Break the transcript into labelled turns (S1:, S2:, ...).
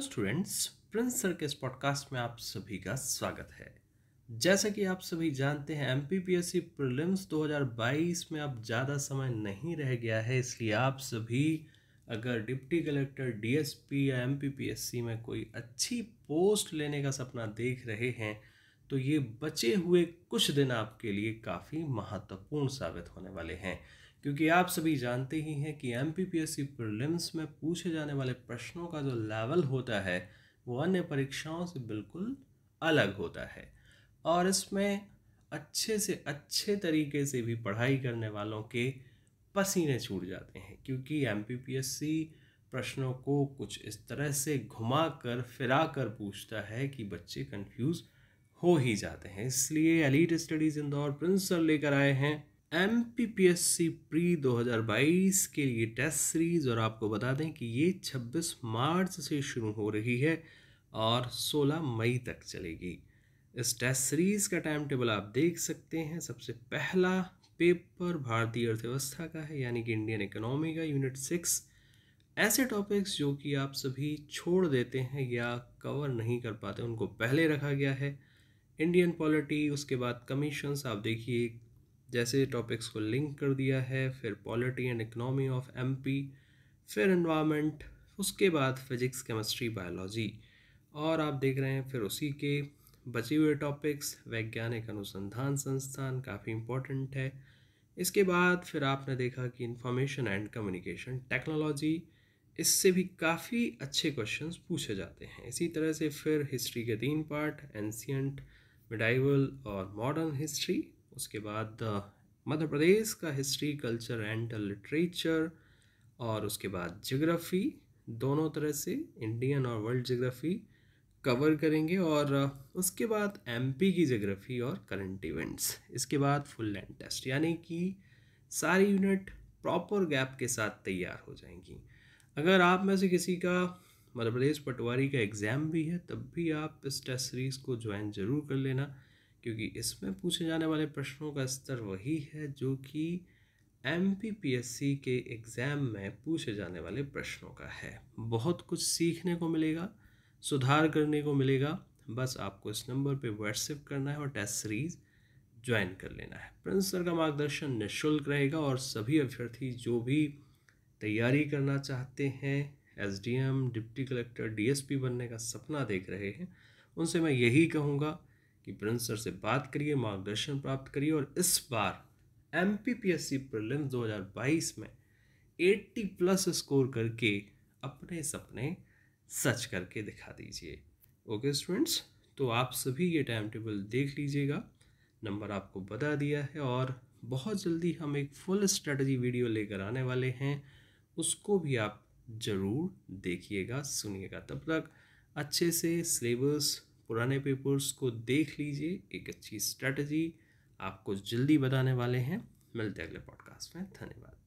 S1: hello students Prince sir के इस podcast में आप सभी का स्वागत है जैसा कि आप सभी जानते हैं M P P S C prelims दो में अब ज़्यादा समय नहीं रह गया है इसलिए आप सभी अगर डिप्टी कलेक्टर डीएसपी या M P P S C में कोई अच्छी पोस्ट लेने का सपना देख रहे हैं तो ये बचे हुए कुछ दिन आपके लिए काफ़ी महत्वपूर्ण साबित होने वाले हैं क्योंकि आप सभी जानते ही हैं कि M P P S C prelims में पूछे जाने वाले प्रश्नों का जो लेवल होता है वो अन्य परीक्षाओं से बिल्कुल अलग होता है और इसमें अच्छे से अच्छे तरीके से भी पढ़ाई करने वालों के पसीने छूट जाते हैं क्योंकि M P P S C प्रश्नों को कुछ इस तरह से घुमा कर फिरा कर पूछता है कि बच्चे कंफ्यूज हो ही जाते हैं इसलिए एलिट स्टडीज़ इंदौर प्रिंस लेकर आए हैं M P P S C pre दो हज़ार बाईस के लिए टेस्ट सीरीज़ और आपको बता दें कि ये छब्बीस मार्च से शुरू हो रही है और सोलह मई तक चलेगी इस टेस्ट सीरीज़ का टाइम टेबल आप देख सकते हैं सबसे पहला पेपर भारतीय अर्थव्यवस्था का है यानी कि इंडियन इकोनॉमी का यूनिट सिक्स ऐसे टॉपिक्स जो कि आप सभी छोड़ देते हैं या कवर नहीं कर पाते उनको पहले रखा गया है इंडियन पॉलिटी उसके बाद कमीशंस आप देखिए जैसे टॉपिक्स को लिंक कर दिया है फिर polity and economy of MP फिर इन्वामेंट उसके बाद फिजिक्स केमिस्ट्री बायोलॉजी और आप देख रहे हैं फिर उसी के बचे हुए टॉपिक्स वैज्ञानिक अनुसंधान संस्थान काफ़ी इम्पोर्टेंट है इसके बाद फिर आपने देखा कि इंफॉर्मेशन एंड कम्युनिकेशन टेक्नोलॉजी इससे भी काफ़ी अच्छे क्वेश्चंस पूछे जाते हैं इसी तरह से फिर हिस्ट्री के तीन पार्ट एंशियंट मिडाइवल और मॉडर्न हिस्ट्री उसके बाद मध्य प्रदेश का हिस्ट्री कल्चर एंड लिटरेचर और उसके बाद जोग्राफ़ी दोनों तरह से इंडियन और वर्ल्ड जोग्राफ़ी कवर करेंगे और उसके बाद एमपी की जोग्राफ़ी और करंट इवेंट्स इसके बाद फुल लैंड टेस्ट यानी कि सारी यूनिट प्रॉपर गैप के साथ तैयार हो जाएंगी अगर आप में से किसी का मध्य प्रदेश पटवारी का एग्ज़ाम भी है तब भी आप इस टेस्ट सीरीज़ को ज्वाइन ज़रूर कर लेना क्योंकि इसमें पूछे जाने वाले प्रश्नों का स्तर वही है जो कि एम के एग्ज़ाम में पूछे जाने वाले प्रश्नों का है बहुत कुछ सीखने को मिलेगा सुधार करने को मिलेगा बस आपको इस नंबर पे व्हाट्सएप करना है और टेस्ट सीरीज़ ज्वाइन कर लेना है प्रिंस सर का मार्गदर्शन निःशुल्क रहेगा और सभी अभ्यर्थी जो भी तैयारी करना चाहते हैं एस डिप्टी कलेक्टर डीएसपी बनने का सपना देख रहे हैं उनसे मैं यही कहूँगा कि प्रिंस सर से बात करिए मार्गदर्शन प्राप्त करिए और इस बार M P P S C दो हज़ार बाईस में एट्टी प्लस स्कोर करके अपने सपने सच करके दिखा दीजिए ओके स्टूडेंट्स तो आप सभी ये टाइम टेबल देख लीजिएगा नंबर आपको बता दिया है और बहुत जल्दी हम एक फुल स्ट्रेटजी वीडियो लेकर आने वाले हैं उसको भी आप ज़रूर देखिएगा सुनिएगा तब तक अच्छे से सिलेबस पुराने पेपर्स को देख लीजिए एक अच्छी स्ट्रैटेजी आपको जल्दी बताने वाले हैं मिलते अगले पॉडकास्ट में धन्यवाद